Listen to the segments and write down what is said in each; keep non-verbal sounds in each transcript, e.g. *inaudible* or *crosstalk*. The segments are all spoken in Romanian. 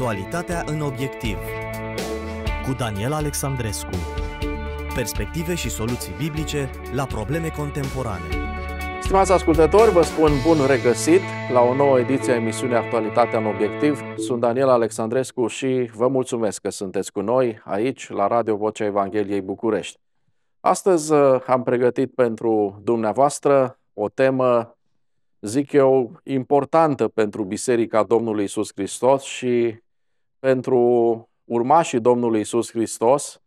Actualitatea în obiectiv cu Daniel Alexandrescu Perspective și soluții biblice la probleme contemporane Stimați ascultători, vă spun bun regăsit la o nouă ediție a emisiunii Actualitatea în obiectiv. Sunt Daniel Alexandrescu și vă mulțumesc că sunteți cu noi aici la Radio Vocea Evangheliei București. Astăzi uh, am pregătit pentru dumneavoastră o temă zic eu, importantă pentru Biserica Domnului Isus Hristos și pentru urmașii Domnului Isus Hristos,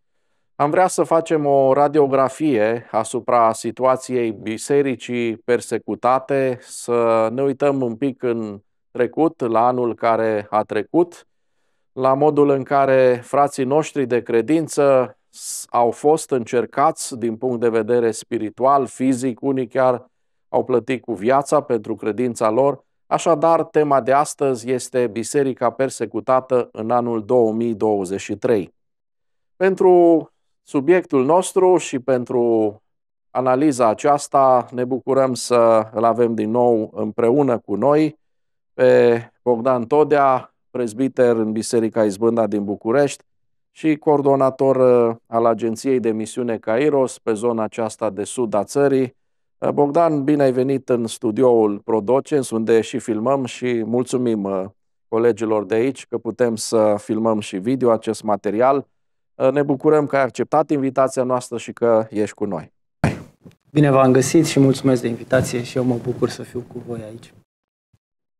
am vrea să facem o radiografie asupra situației bisericii persecutate, să ne uităm un pic în trecut, la anul care a trecut, la modul în care frații noștri de credință au fost încercați din punct de vedere spiritual, fizic, unii chiar au plătit cu viața pentru credința lor, Așadar, tema de astăzi este Biserica persecutată în anul 2023. Pentru subiectul nostru și pentru analiza aceasta ne bucurăm să îl avem din nou împreună cu noi pe Bogdan Todea, prezbiter în Biserica Izbânda din București și coordonator uh, al Agenției de Misiune Cairos pe zona aceasta de sud a țării, Eh, Bogdan, bine ai venit în studioul Prodocens, unde și filmăm și mulțumim eh, colegilor de aici că putem să filmăm și video acest material. Eh, ne bucurăm că ai acceptat invitația noastră și că ești cu noi. Bine v-am găsit și mulțumesc de invitație și eu mă bucur să fiu cu voi aici.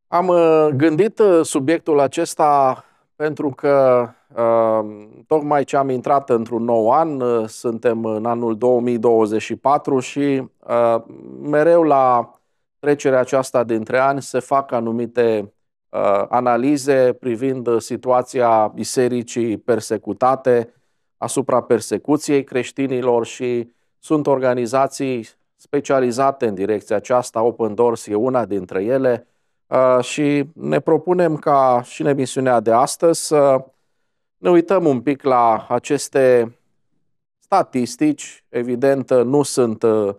Am gândit subiectul acesta pentru că Ehm, tocmai ce am intrat într-un nou an, ă, suntem în anul 2024 și ă, mereu la trecerea aceasta dintre ani se fac anumite ă, analize privind situația bisericii persecutate, asupra persecuției creștinilor și sunt organizații specializate în direcția aceasta, Open Doors e una dintre ele, și ne propunem ca și în emisiunea de astăzi să ne uităm un pic la aceste statistici, evident nu sunt uh,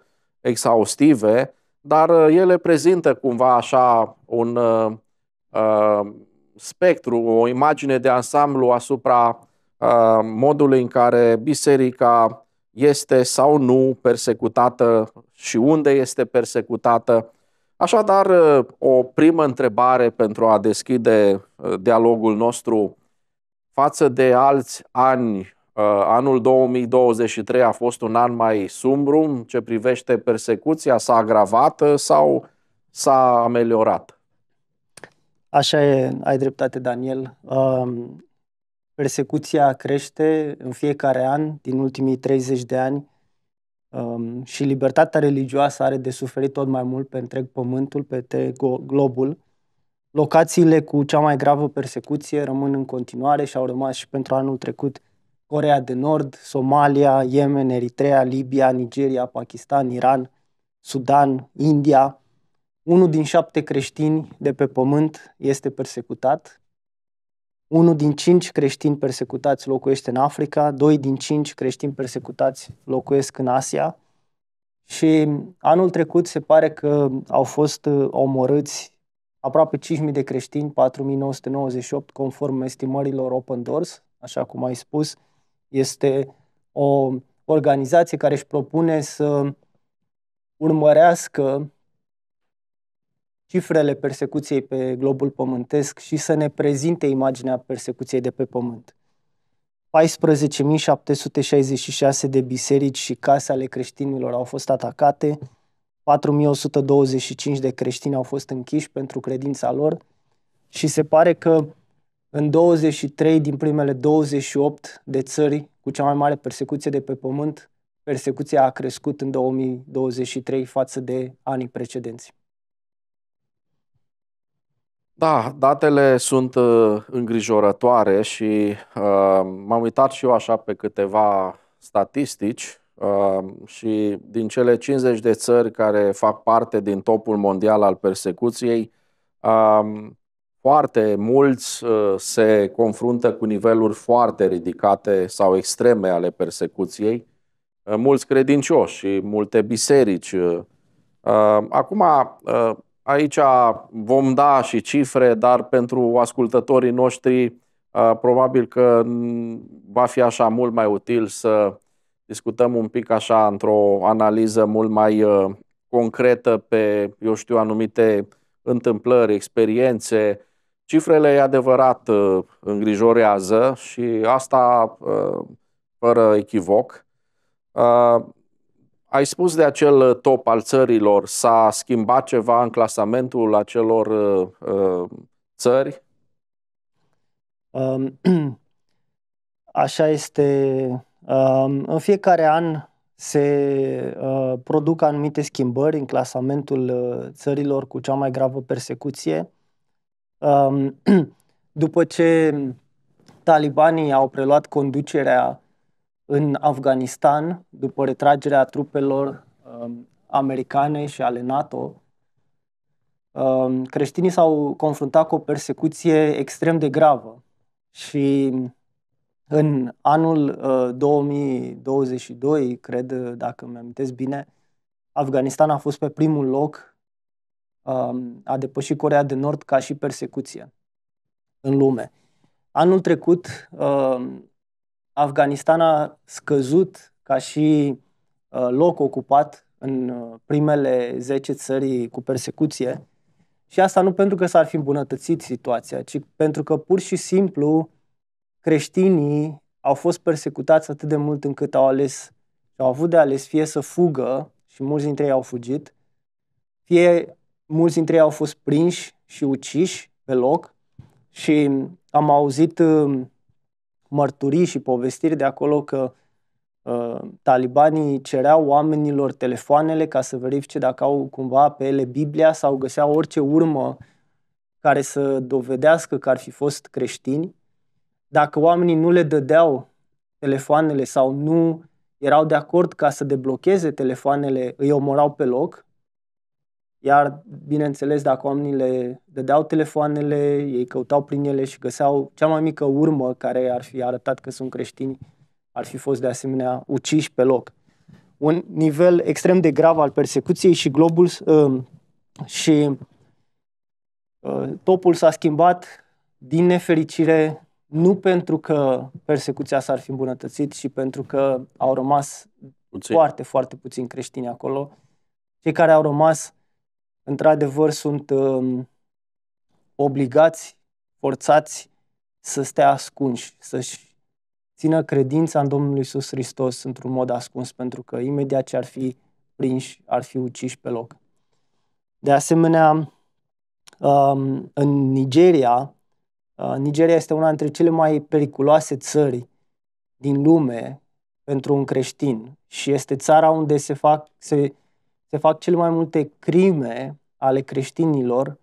exhaustive, dar uh, ele prezintă cumva așa un uh, uh, spectru, o imagine de ansamblu asupra uh, modului în care biserica este sau nu persecutată și unde este persecutată. Așadar, o primă întrebare pentru a deschide dialogul nostru față de alți ani, uh, anul 2023 a fost un an mai sumbru în ce privește persecuția, s-a agravat uh, sau s-a ameliorat? Așa e, ai dreptate, Daniel. Um, persecuția crește în fiecare an, din ultimii 30 de ani, um, și libertatea religioasă are de suferit tot mai mult pe întreg pământul, pe întreg globul. Locațiile cu cea mai gravă persecuție rămân în continuare și au rămas și pentru anul trecut Corea de Nord, Somalia, Yemen, Eritrea, Libia, Nigeria, Pakistan, Iran, Sudan, India. Unul din șapte creștini de pe pământ este persecutat. Unul din cinci creștini persecutați locuiește în Africa, doi din cinci creștini persecutați locuiesc în Asia. Și anul trecut se pare că au fost uh, omorâți aproape 5.000 de creștini, 4.998 conform estimărilor Open Doors, așa cum ai spus, este o organizație care își propune să urmărească cifrele persecuției pe globul pământesc și să ne prezinte imaginea persecuției de pe pământ. 14.766 de biserici și case ale creștinilor au fost atacate, 4125 de creștini au fost închiși pentru credința lor și se pare că în 23 din primele 28 de țări cu cea mai mare persecuție de pe pământ, persecuția a crescut în 2023 față de anii precedenți. Da, datele sunt uh, îngrijorătoare și uh, m-am uitat și eu așa pe câteva statistici Ehm, și din cele 50 de țări care fac parte din topul mondial al persecuției, ehm, foarte mulți ă, se confruntă cu niveluri foarte ridicate sau extreme ale persecuției, ă, mulți credincioși și multe biserici. Ă. Ehm, acum, aici vom da și cifre, dar pentru ascultătorii noștri, probabil că va fi așa mult mai util să discutăm un pic așa într-o analiză mult mai uh, concretă pe, eu știu, anumite întâmplări, experiențe. Cifrele, e adevărat, uh, îngrijorează și asta uh, fără echivoc. Ai spus de acel top al țărilor, s-a schimbat ceva în clasamentul acelor țări? Um, *clears throat* așa este în fiecare an se ă, produc anumite schimbări în clasamentul ă, țărilor cu cea mai gravă persecuție. *clears throat* După ce talibanii au preluat conducerea în Afganistan, după retragerea trupelor americane și ale NATO, creștinii s-au confruntat cu o persecuție extrem de gravă și în anul uh, 2022, cred, uh, dacă îmi amintesc bine, Afganistan a fost pe primul loc, uh, a depășit Corea de Nord ca și persecuție în lume. Anul trecut, uh, Afganistan a scăzut ca și uh, loc ocupat în uh, primele 10 țări cu persecuție. Și asta nu pentru că s-ar fi îmbunătățit situația, ci pentru că pur și simplu creștinii au fost persecutați atât de mult încât au ales, au avut de ales fie să fugă, și mulți dintre ei au fugit, fie mulți dintre ei au fost prinși și uciși pe loc și am auzit uh, mărturii și povestiri de acolo că uh, talibanii cereau oamenilor telefoanele ca să verifice dacă au cumva pe ele Biblia sau găseau orice urmă care să dovedească că ar fi fost creștini dacă oamenii nu le dădeau telefoanele sau nu erau de acord ca să deblocheze telefoanele, îi omorau pe loc. Iar, bineînțeles, dacă oamenii le dădeau telefoanele, ei căutau prin ele și găseau cea mai mică urmă care ar fi arătat că sunt creștini, ar fi fost de asemenea uciși pe loc. Un nivel extrem de grav al persecuției și globul uh, și uh, topul s-a schimbat din nefericire nu pentru că persecuția s-ar fi îmbunătățit și pentru că au rămas puțin. foarte, foarte puțini creștini acolo. Cei care au rămas, într-adevăr, sunt um, obligați, forțați să stea ascunși, să-și țină credința în Domnul Isus Hristos într-un mod ascuns, pentru că imediat ce ar fi prinși, ar fi uciși pe loc. De asemenea, um, în Nigeria, Uh, Nigeria este una dintre cele mai periculoase țări din lume pentru un creștin și este țara unde se fac, se, se fac cele mai multe crime ale creștinilor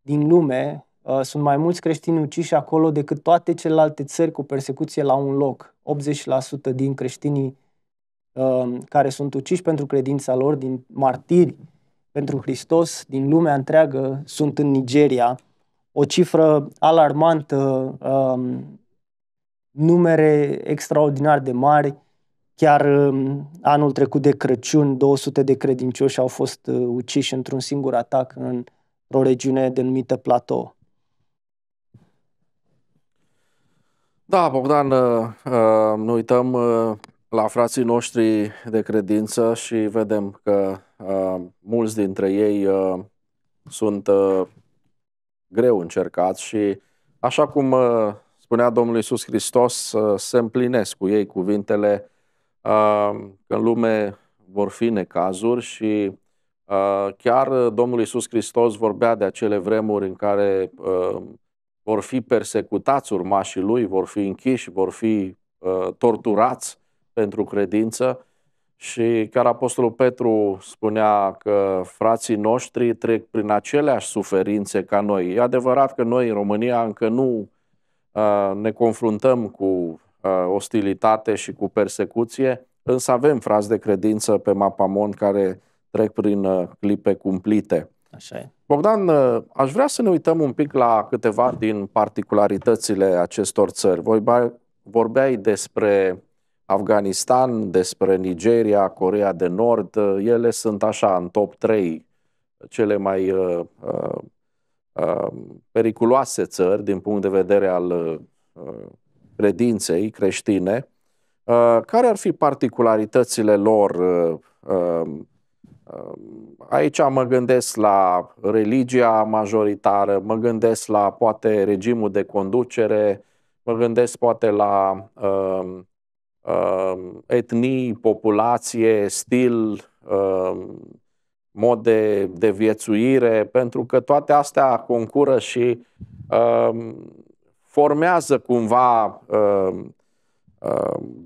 din lume. Uh, sunt mai mulți creștini uciși acolo decât toate celelalte țări cu persecuție la un loc. 80% din creștinii uh, care sunt uciși pentru credința lor, din martiri pentru Hristos, din lumea întreagă, sunt în Nigeria o cifră alarmantă, um, numere extraordinar de mari. Chiar um, anul trecut de Crăciun, 200 de credincioși au fost uh, uciși într-un singur atac în o regiune denumită Platou. Da, Bogdan, uh, uh, nu uităm la frații noștri de credință și vedem că mulți dintre ei sunt greu încercat și așa cum uh, spunea Domnul Iisus Hristos, uh, se împlinesc cu ei cuvintele că uh, în lume vor fi necazuri și chiar Domnul Iisus Hristos vorbea de acele vremuri în care vor fi persecutați urmașii lui, vor fi închiși, vor fi torturați pentru credință și chiar Apostolul Petru spunea că frații noștri trec prin aceleași suferințe ca noi. E adevărat că noi în România încă nu uh, ne confruntăm cu uh, ostilitate și cu persecuție, însă avem frați de credință pe Mapamon care trec prin uh, clipe cumplite. Așa e. Bogdan, uh, aș vrea să ne uităm un pic la câteva din particularitățile acestor țări. Voi vorbeai despre Afganistan, despre Nigeria, Corea de Nord, uh, ele sunt așa în top 3 uh, cele mai uh, uh, um, periculoase țări din punct de vedere al uh, uh, credinței creștine. Uh, care ar fi particularitățile lor? Uh, uh, aici mă gândesc la religia majoritară, mă gândesc la poate regimul de conducere, mă gândesc poate la uh, Um, etnii, populație, stil, um, mod de, de viețuire, pentru că toate astea concură și um, formează cumva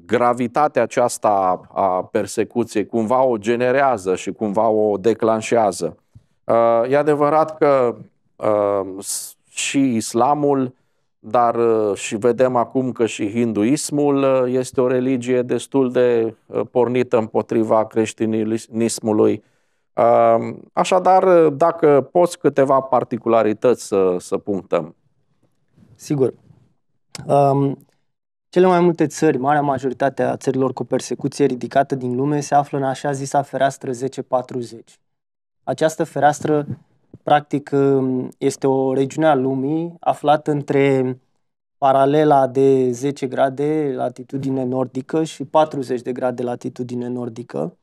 gravitatea aceasta a persecuției, cumva o generează și cumva o declanșează. Uh, e adevărat că și islamul dar uh, și vedem acum că și hinduismul uh, este o religie destul de uh, pornită împotriva creștinismului. Um, așadar, dacă poți câteva particularități să, să punctăm. Sigur. Um, cele mai multe țări, marea majoritate a țărilor cu persecuție ridicată din lume, se află în așa zisa fereastră 1040. Această fereastră Practic, um, este o regiune a lumii aflată între paralela de 10 grade latitudine nordică și 40 de grade latitudine nordică.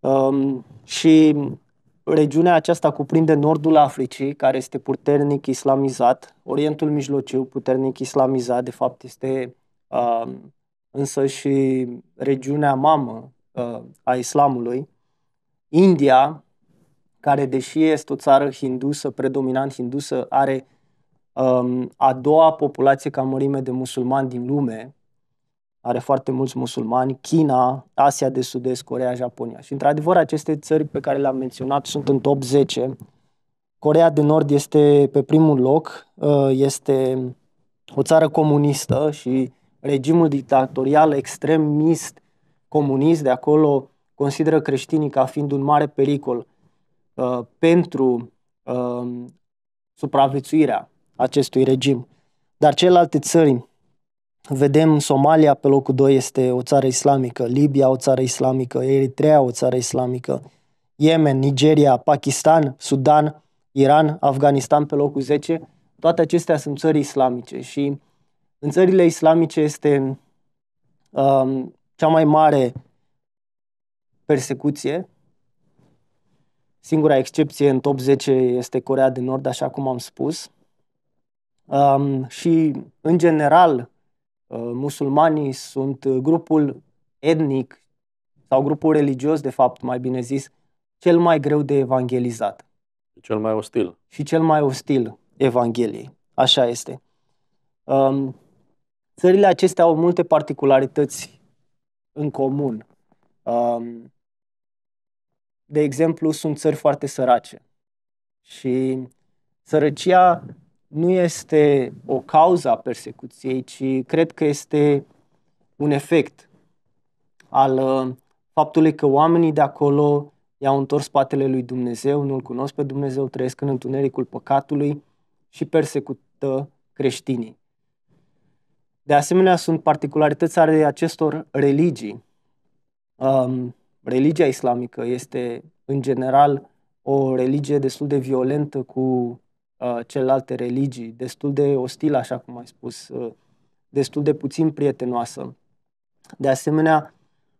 Um, și regiunea aceasta cuprinde nordul Africii, care este puternic islamizat, Orientul Mijlociu, puternic islamizat, de fapt este um, însă și regiunea mamă uh, a islamului, India, care, deși este o țară hindusă, predominant hindusă, are um, a doua populație ca mărime de musulmani din lume, are foarte mulți musulmani, China, Asia de Sud-Est, Corea, Japonia. Și, într-adevăr, aceste țări pe care le-am menționat sunt în top 10. Corea de Nord este pe primul loc, uh, este o țară comunistă și regimul dictatorial extremist comunist de acolo consideră creștinii ca fiind un mare pericol uh, pentru uh, supraviețuirea acestui regim. Dar celelalte țări, vedem Somalia pe locul 2 este o țară islamică, Libia o țară islamică, Eritrea o țară islamică, Yemen, Nigeria, Pakistan, Sudan, Iran, Afganistan pe locul 10, toate acestea sunt țări islamice și în țările islamice este um, cea mai mare persecuție Singura excepție în top 10 este Corea de Nord, așa cum am spus. Um, și, în general, uh, musulmanii sunt grupul etnic sau grupul religios, de fapt, mai bine zis, cel mai greu de evangelizat. Cel mai ostil. Și cel mai ostil Evangheliei. Așa este. Um, țările acestea au multe particularități în comun. Um, de exemplu, sunt țări foarte sărace. Și sărăcia nu este o cauză a persecuției, ci cred că este un efect al uh, faptului că oamenii de acolo i-au întors spatele lui Dumnezeu, nu-L cunosc pe Dumnezeu, trăiesc în întunericul păcatului și persecută creștinii. De asemenea, sunt particularități ale acestor religii. Um, religia islamică este, în general, o religie destul de violentă cu uh, celelalte religii, destul de ostilă, așa cum ai spus, uh, destul de puțin prietenoasă. De asemenea,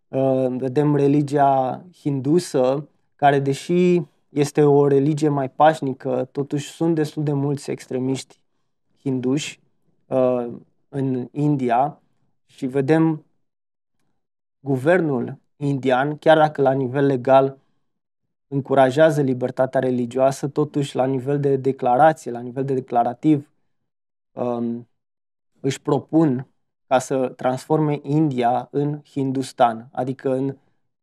uh, vedem religia hindusă, care, deși este o religie mai pașnică, totuși sunt destul de mulți extremiști hinduși uh, în India și vedem guvernul indian, chiar dacă la nivel legal încurajează libertatea religioasă, totuși la nivel de declarație, la nivel de declarativ, um, își propun ca să transforme India în Hindustan, adică în,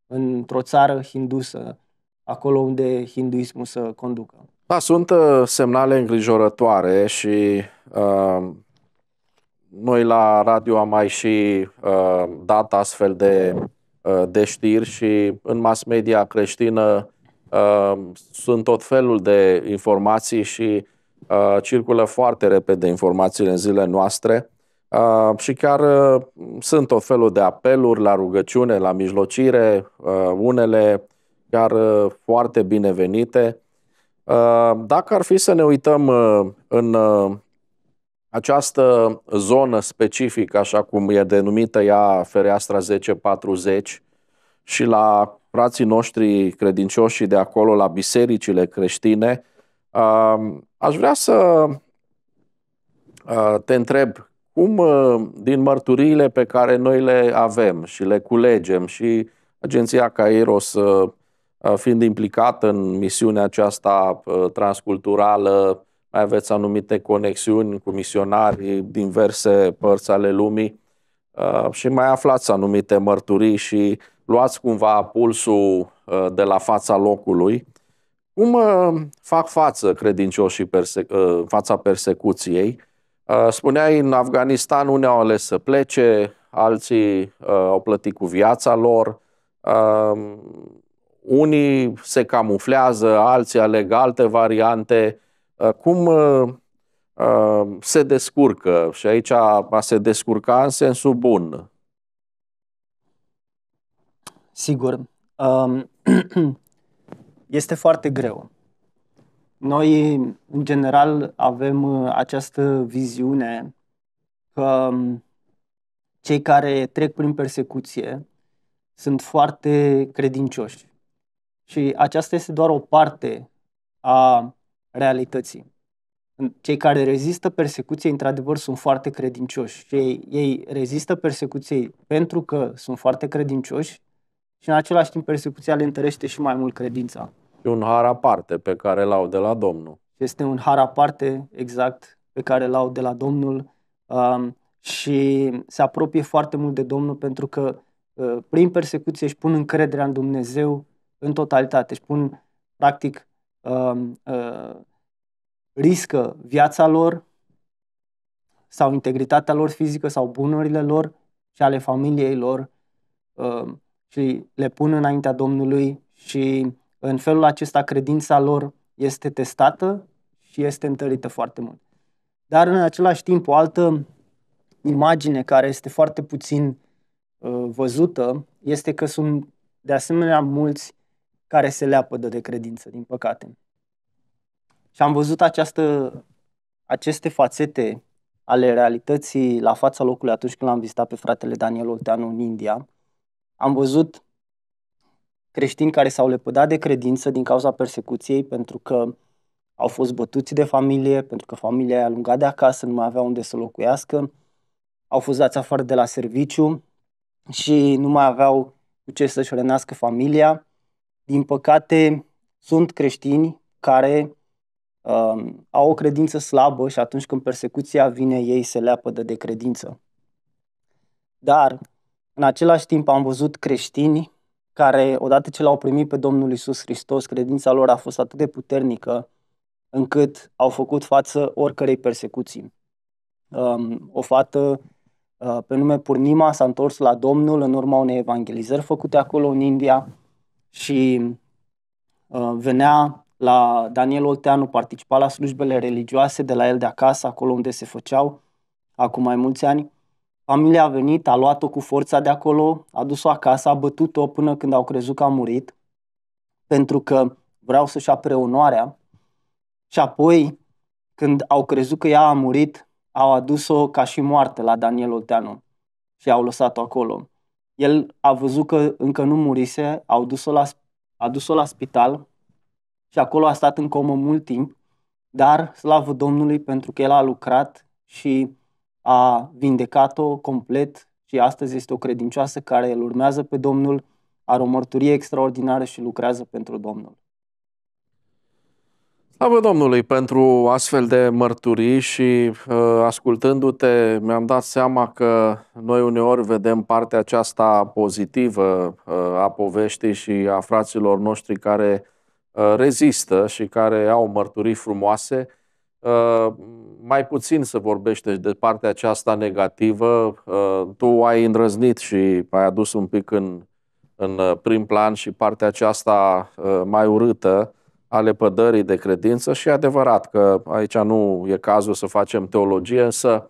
într-o țară hindusă, acolo unde hinduismul să conducă. Da, sunt uh, semnale îngrijorătoare și uh, noi la radio am mai și uh, dat astfel de Uh, de știri și în mass media creștină uh, sunt tot felul de informații și uh, circulă foarte repede informațiile în zilele noastre și chiar sunt tot felul de apeluri la rugăciune, la mijlocire, unele chiar foarte binevenite. Dacă ar fi să ne uităm în această zonă specifică, așa cum e denumită ea fereastra 1040 și la frații noștri credincioși de acolo, la bisericile creștine, aș vrea să te întreb cum din mărturiile pe care noi le avem și le culegem și agenția Cairos fiind implicată în misiunea aceasta transculturală, aveți anumite conexiuni cu misionari din diverse părți ale lumii uh, și mai aflați anumite mărturii și luați cumva pulsul uh, de la fața locului. Cum uh, fac față credincioșii perse- fața persecuției? Spuneai, în Afganistan unii au ales să plece, alții au plătit cu viața lor, unii se camuflează, alții aleg alte variante. Uh, cum uh, uh, se descurcă și aici a se descurca în sensul bun. Sigur. Um, *clears throat* este foarte greu. Noi, în general, avem această viziune că um, cei care trec prin persecuție sunt foarte credincioși. Și aceasta este doar o parte a realității. Cei care rezistă persecuției, într-adevăr, sunt foarte credincioși. Ei, ei rezistă persecuției pentru că sunt foarte credincioși și, în același timp, persecuția le întărește și mai mult credința. E un har aparte pe care l-au de la Domnul. Este un har aparte, exact, pe care l-au de la Domnul um, și se apropie foarte mult de Domnul pentru că uh, prin persecuție își pun încrederea în Dumnezeu în totalitate, își pun practic Um, uh, riscă viața lor sau integritatea lor fizică sau bunurile lor și ale familiei lor um, și le pun înaintea Domnului și în felul acesta credința lor este testată și este întărită foarte mult. Dar în același timp o altă imagine care este foarte puțin uh, văzută este că sunt de asemenea mulți care se leapă de credință, din păcate. Și am văzut această, aceste fațete ale realității la fața locului atunci când l-am vizitat pe fratele Daniel Olteanu în India. Am văzut creștini care s-au lepădat de credință din cauza persecuției pentru că au fost bătuți de familie, pentru că familia i-a alungat de acasă, nu mai avea unde să locuiască, au fost dați afară de la serviciu și nu mai aveau cu ce să-și renească familia din păcate, sunt creștini care uh, au o credință slabă și atunci când persecuția vine, ei se leapă de credință. Dar, în același timp, am văzut creștini care, odată ce l-au primit pe Domnul Isus Hristos, credința lor a fost atât de puternică încât au făcut față oricărei persecuții. Um, o fată uh, pe nume Purnima s-a întors la Domnul în urma unei evangelizări făcute acolo în India și uh, venea la Daniel Olteanu, participa la slujbele religioase de la el de acasă, acolo unde se făceau, acum mai mulți ani. Familia a venit, a luat-o cu forța de acolo, a dus-o acasă, a bătut-o până când au crezut că a murit, pentru că vreau să-și apere onoarea. Și apoi, când au crezut că ea a murit, au adus-o ca și moarte la Daniel Olteanu și au lăsat-o acolo. El a văzut că încă nu murise, au dus-o la, a dus-o la spital și acolo a stat în comă mult timp, dar slavă Domnului pentru că el a lucrat și a vindecat-o complet și astăzi este o credincioasă care îl urmează pe Domnul, are o mărturie extraordinară și lucrează pentru Domnul. Slavă Domnului pentru astfel de mărturii și uh, ascultându-te mi-am dat seama că noi uneori vedem partea aceasta pozitivă uh, a poveștii și a fraților noștri care uh, rezistă și care au mărturii frumoase. Mai puțin se vorbește de partea aceasta negativă. Tu ai îndrăznit și ai adus un pic în, în prim plan și partea aceasta mai urâtă ale pădării de credință și e adevărat că aici nu e cazul să facem teologie, însă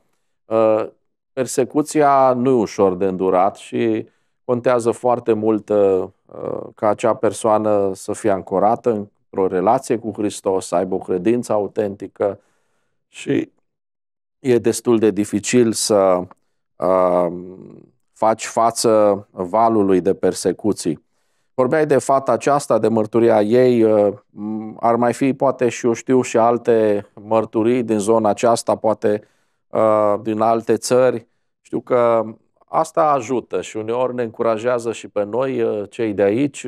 ă, persecuția nu e ușor de îndurat și contează foarte mult ă, ă, ca acea persoană să fie ancorată într-o relație cu Hristos, să aibă o credință autentică și e destul de dificil să faci față valului de persecuții. Vorbeai de fata aceasta, de mărturia ei, uh, ar mai fi poate și eu știu și alte mărturii din zona aceasta, poate uh, din alte țări. Știu că asta ajută și uneori ne încurajează și pe noi, uh, cei de aici,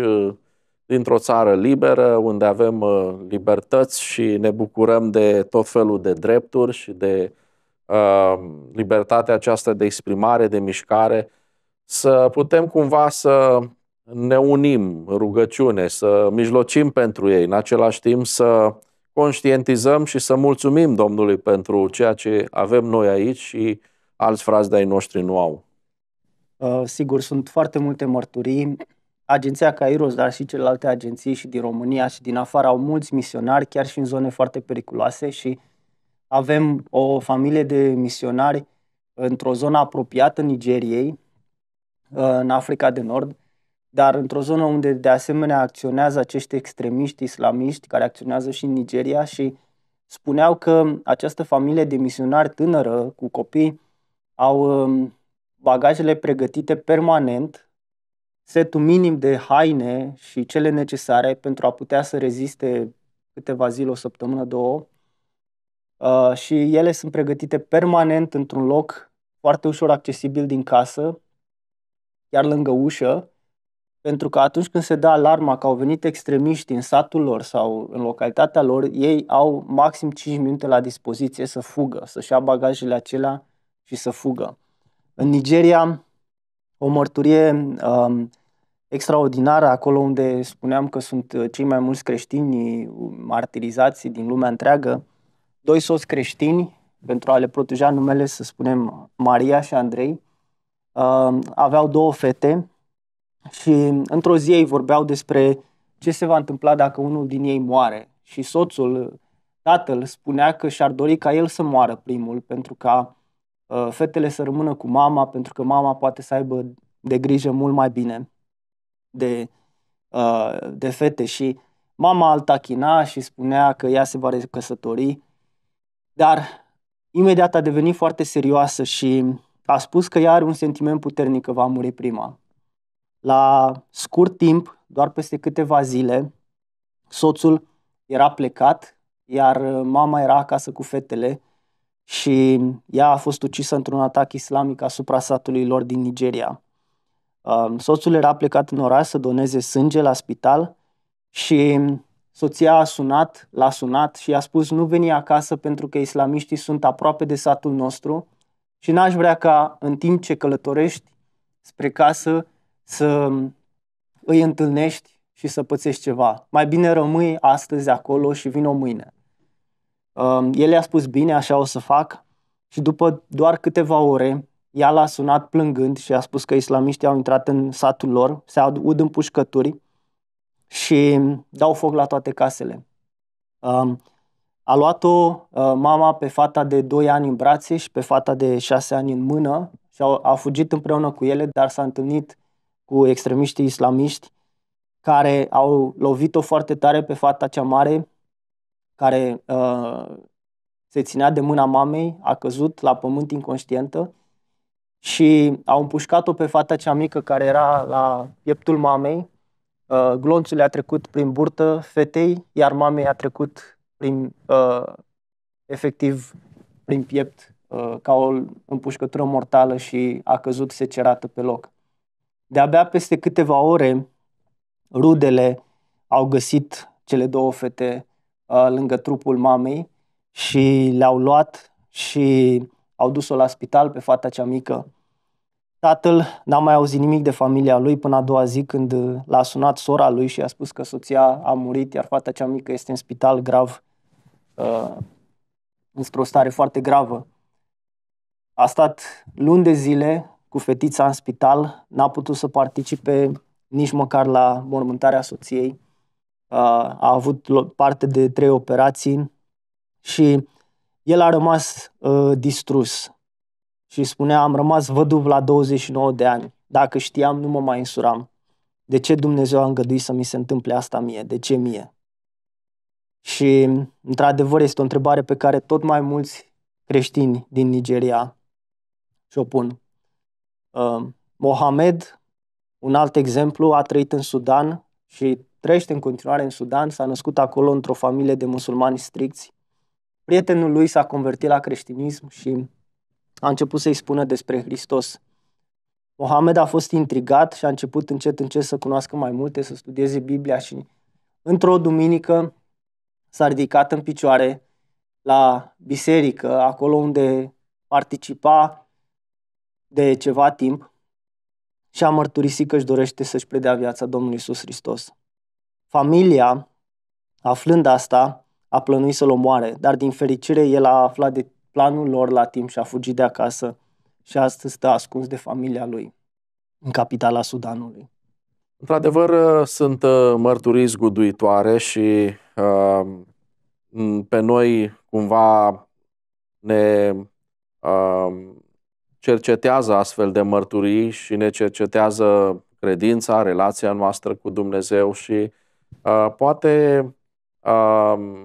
dintr-o țară liberă, unde avem libertăți și ne bucurăm de tot felul de drepturi și de libertatea aceasta de exprimare, de mișcare, să putem cumva să ne unim rugăciune, să mijlocim pentru ei, în același timp să conștientizăm și să mulțumim Domnului pentru ceea ce avem noi aici și alți frați de-ai noștri nu au. Uh, sigur, sunt foarte multe mărturii. Agenția Cairos, dar și celelalte agenții și din România și din afară au mulți misionari, chiar și în zone foarte periculoase și avem o familie de misionari într-o zonă apropiată Nigeriei, uh, în Africa de Nord, dar într-o zonă unde de asemenea acționează acești extremiști islamiști care acționează și în Nigeria și spuneau că această familie de misionari tânără cu copii au um, bagajele pregătite permanent, setul minim de haine și cele necesare pentru a putea să reziste câteva zile, o săptămână, două. Uh, și ele sunt pregătite permanent într-un loc foarte ușor accesibil din casă, chiar lângă ușă, pentru că atunci când se dă alarma că au venit extremiști în satul lor sau în localitatea lor, ei au maxim 5 minute la dispoziție să fugă, să-și ia bagajele acelea și să fugă. În Nigeria, o mărturie um, extraordinară, acolo unde spuneam că sunt uh, cei mai mulți creștini um, martirizați din lumea întreagă, doi soți creștini, pentru a le proteja numele, să spunem, Maria și Andrei, um, aveau două fete și într-o zi ei vorbeau despre ce se va întâmpla dacă unul din ei moare. Și soțul, tatăl, spunea că și-ar dori ca el să moară primul, pentru ca uh, fetele să rămână cu mama, pentru că mama poate să aibă de grijă mult mai bine de, uh, de fete. Și mama alta china și spunea că ea se va căsători, dar imediat a devenit foarte serioasă și a spus că ea are un sentiment puternic că va muri prima la scurt timp, doar peste câteva zile, soțul era plecat, iar mama era acasă cu fetele și ea a fost ucisă într-un atac islamic asupra satului lor din Nigeria. Um, soțul era plecat în oraș să doneze sânge la spital și soția a sunat, l-a sunat și a spus nu veni acasă pentru că islamiștii sunt aproape de satul nostru și n-aș vrea ca în timp ce călătorești spre casă să îi întâlnești și să pățești ceva. Mai bine rămâi astăzi acolo și vin o mâine. Um, el i-a spus bine, așa o să fac și după doar câteva ore ea l-a sunat plângând și a spus că islamiștii au intrat în satul lor, se aud pușcături și dau foc la toate casele. Um, a luat-o uh, mama pe fata de 2 ani în brațe și pe fata de 6 ani în mână și au, a fugit împreună cu ele, dar s-a întâlnit cu extremiștii islamiști care au lovit-o foarte tare pe fata cea mare, care uh, se ținea de mâna mamei, a căzut la pământ inconștientă și au împușcat-o pe fata cea mică care era la pieptul mamei. Uh, glonțul i-a trecut prin burtă fetei, iar mamei a trecut prin, uh, efectiv prin piept uh, ca o împușcătură mortală și a căzut secerată pe loc. De-abia peste câteva ore, rudele au găsit cele două fete uh, lângă trupul mamei și le-au luat și au dus-o la spital pe fata cea mică. Tatăl n-a mai auzit nimic de familia lui până a doua zi când l-a sunat sora lui și a spus că soția a murit, iar fata cea mică este în spital grav, uh, într-o stare foarte gravă. A stat luni de zile cu fetița în spital, n-a putut să participe nici măcar la mormântarea soției. A avut parte de trei operații și el a rămas uh, distrus și spunea, am rămas văduv la 29 de ani. Dacă știam, nu mă mai însuram. De ce Dumnezeu a îngăduit să mi se întâmple asta mie? De ce mie? Și, într-adevăr, este o întrebare pe care tot mai mulți creștini din Nigeria și-o pun. Um, Mohamed, un alt exemplu, a trăit în Sudan și trăiește în continuare în Sudan, s-a născut acolo într-o familie de musulmani stricți. Prietenul lui s-a convertit la creștinism și a început să-i spună despre Hristos. Mohamed a fost intrigat și a început încet încet să cunoască mai multe, să studieze Biblia și într-o duminică s-a ridicat în picioare la biserică, acolo unde participa de ceva timp și a mărturisit că își dorește să-și predea viața Domnului Isus Hristos. Familia, aflând asta, a plănuit să-l omoare, dar din fericire el a aflat de planul lor la timp și a fugit de acasă și astăzi stă ascuns de familia lui în capitala Sudanului. Într-adevăr, sunt uh, mărturii zguduitoare și uh, pe noi cumva ne uh, cercetează astfel de mărturii și ne cercetează credința, relația noastră cu Dumnezeu și uh, poate uh,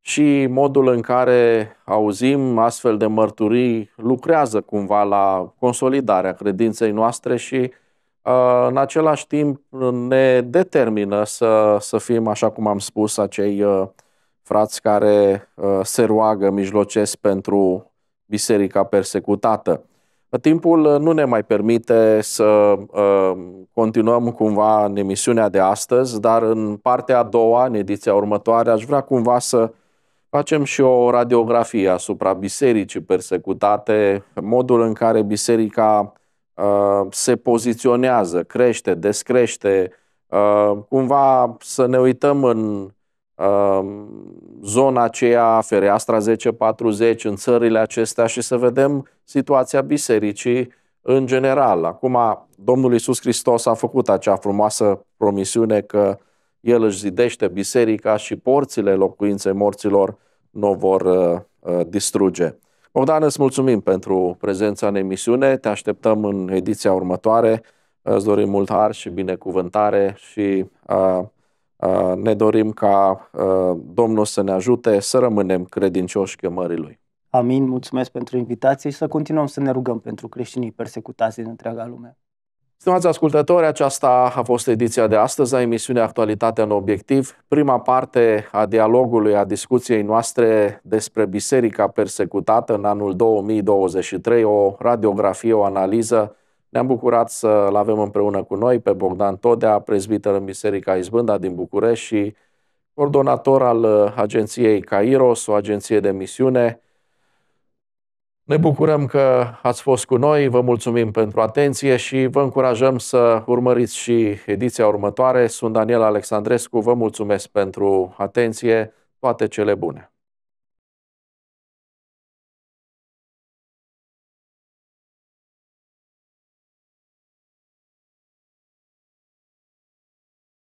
și modul în care auzim astfel de mărturii lucrează cumva la consolidarea credinței noastre și uh, în același timp ne determină să, să fim, așa cum am spus, acei uh, frați care uh, se roagă, mijlocesc pentru biserica persecutată. Timpul uh, nu ne mai permite să uh, continuăm cumva în emisiunea de astăzi, dar în partea a doua, în ediția următoare, aș vrea cumva să facem și o radiografie asupra bisericii persecutate, modul în care biserica uh, se poziționează, crește, descrește, uh, cumva să ne uităm în zona aceea, fereastra 1040 în țările acestea și să vedem situația bisericii în general. Acum, Domnul Iisus Hristos a făcut acea frumoasă promisiune că El își zidește biserica și porțile locuinței morților nu vor uh, uh distruge. Bogdan, îți mulțumim pentru prezența în emisiune, te așteptăm în ediția următoare, îți dorim mult har și binecuvântare și uh, Uh, ne dorim ca uh, Domnul să ne ajute să rămânem credincioși chemării Lui. Amin, mulțumesc pentru invitație și să continuăm să ne rugăm pentru creștinii persecutați din întreaga lume. Stimați ascultători, aceasta a fost ediția de astăzi a emisiunii Actualitatea în Obiectiv, prima parte a dialogului, a discuției noastre despre Biserica persecutată în anul 2023, o radiografie, o analiză ne-am bucurat să-l avem împreună cu noi pe Bogdan Todea, prezbiter în Biserica Izbânda din București și coordonator al uh, agenției Cairos, o agenție de misiune. Ne bucurăm că ați fost cu noi, vă mulțumim pentru atenție și vă încurajăm să urmăriți și ediția următoare. Sunt Daniel Alexandrescu, vă mulțumesc pentru atenție, toate cele bune!